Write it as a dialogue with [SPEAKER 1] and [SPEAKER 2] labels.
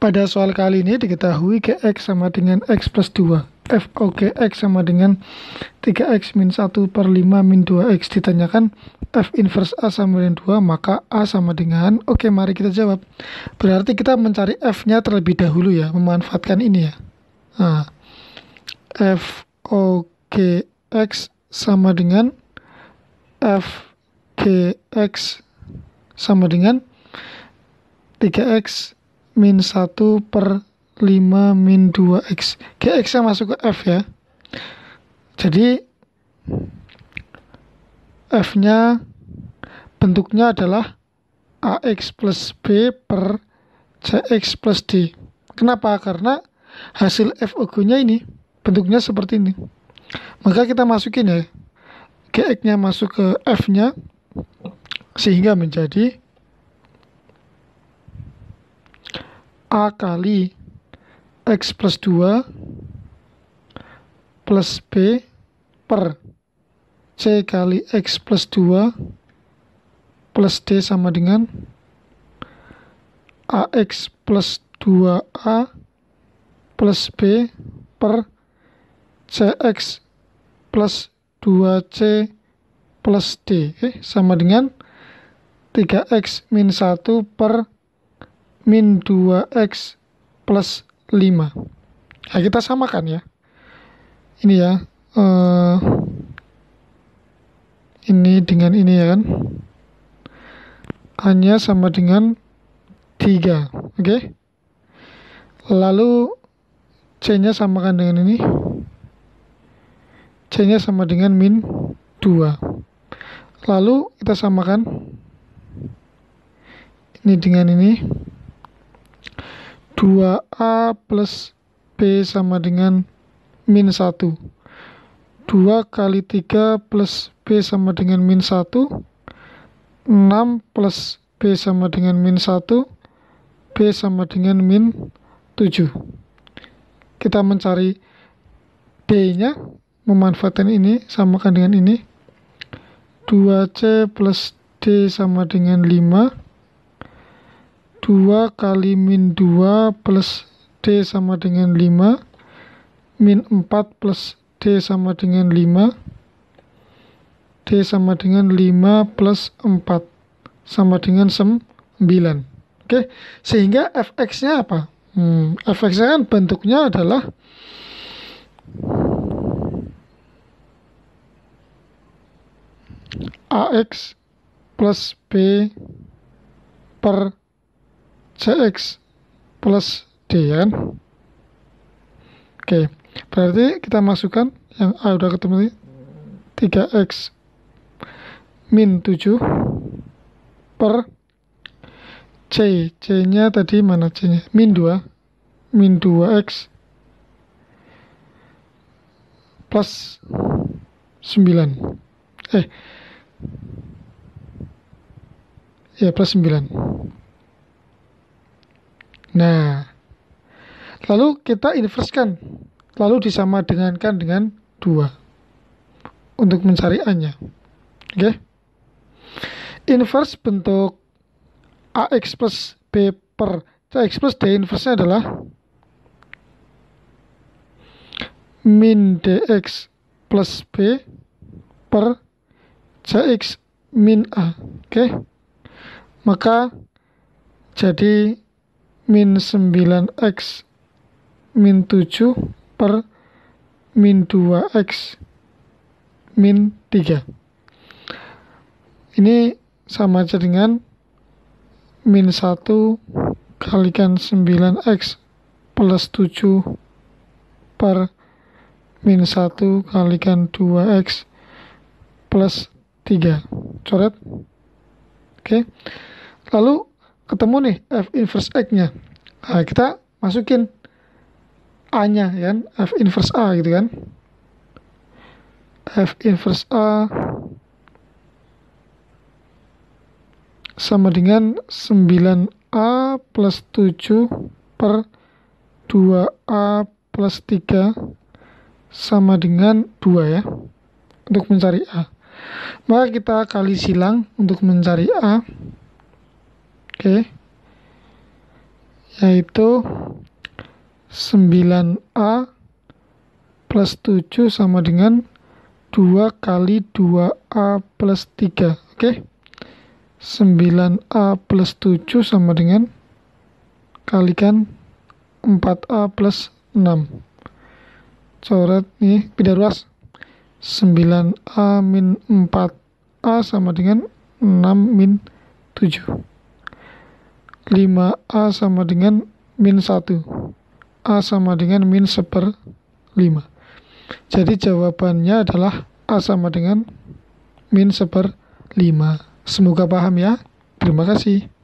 [SPEAKER 1] Pada soal kali ini diketahui GX sama dengan X plus 2. FOGX sama dengan 3X min 1 per 5 min 2X. Ditanyakan F inverse A sama dengan 2, maka A sama dengan... Oke, mari kita jawab. Berarti kita mencari F-nya terlebih dahulu ya, memanfaatkan ini ya. Nah, FOGX sama dengan FGX sama dengan 3X min 1 per 5 min 2x GX nya masuk ke F ya jadi F nya bentuknya adalah AX plus B per CX plus D kenapa? karena hasil f nya ini bentuknya seperti ini maka kita masukin ya GX nya masuk ke F nya sehingga menjadi A kali X plus 2 plus B per C kali X plus 2 plus D sama dengan AX plus 2A plus B per CX plus 2C plus D eh, sama dengan 3X min 1 per min 2x plus 5. Nah, kita samakan ya. Ini ya. Uh, ini dengan ini ya kan. Hanya sama dengan 3. Oke. Okay? Lalu C-nya samakan dengan ini. C-nya sama dengan min 2. Lalu kita samakan ini dengan ini. 2A plus B sama dengan min 1. 2 kali 3 plus B sama dengan min 1. 6 plus B sama dengan min 1. B sama dengan min 7. Kita mencari d nya memanfaatkan ini, samakan dengan ini. 2C plus D sama dengan 5. 2 kali min 2 plus D sama dengan 5 min 4 plus D sama dengan 5 D sama dengan 5 plus 4 sama dengan 9 oke okay? sehingga fx nya apa hmm, fx nya kan bentuknya adalah AX plus B per CX plus D ya kan? Oke, berarti kita masukkan yang A udah ketemu ini 3X min 7 per C. C-nya tadi mana C-nya? Min 2. Min 2X plus 9. Eh, ya plus 9 Nah, lalu kita inverskan, lalu disama dengankan dengan dua untuk mencari a-nya. Oke? Okay? Inverse bentuk x plus b per c x plus d inversnya adalah min d x plus b per c x min a. Oke? Okay? Maka jadi min 9x min 7 per min 2x min 3 ini sama aja dengan min 1 kalikan 9x plus 7 per min 1 kalikan 2x plus 3 coret oke lalu ketemu nih F inverse X-nya. Nah, kita masukin A-nya ya kan? F inverse A gitu kan. F inverse A sama dengan 9A plus 7 per 2A plus 3 sama dengan 2 ya untuk mencari A. Maka kita kali silang untuk mencari A okay, yaitu 9A plus 7 sama dengan 2 kali 2A plus 3, oke. Okay? 9A plus 7 sama dengan kalikan 4A plus 6. Coret nih, pindah ruas. 9A min 4A sama dengan 6 min 7. 5A sama dengan min 1. A sama dengan min 1 per 5. Jadi jawabannya adalah A sama dengan min 1 per 5. Semoga paham ya. Terima kasih.